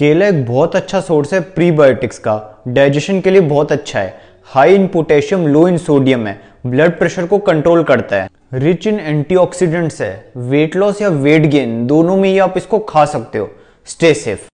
केला एक बहुत अच्छा सोर्स है प्रीबायोटिक्स का डाइजेशन के लिए बहुत अच्छा है high in potassium low in sodium है ब्लड प्रेशर को कंट्रोल करता है रिच इन एंटीऑक्सीडेंट्स है वेट लॉस या वेट गेन दोनों में ही आप इसको खा सकते हो स्टे सेफ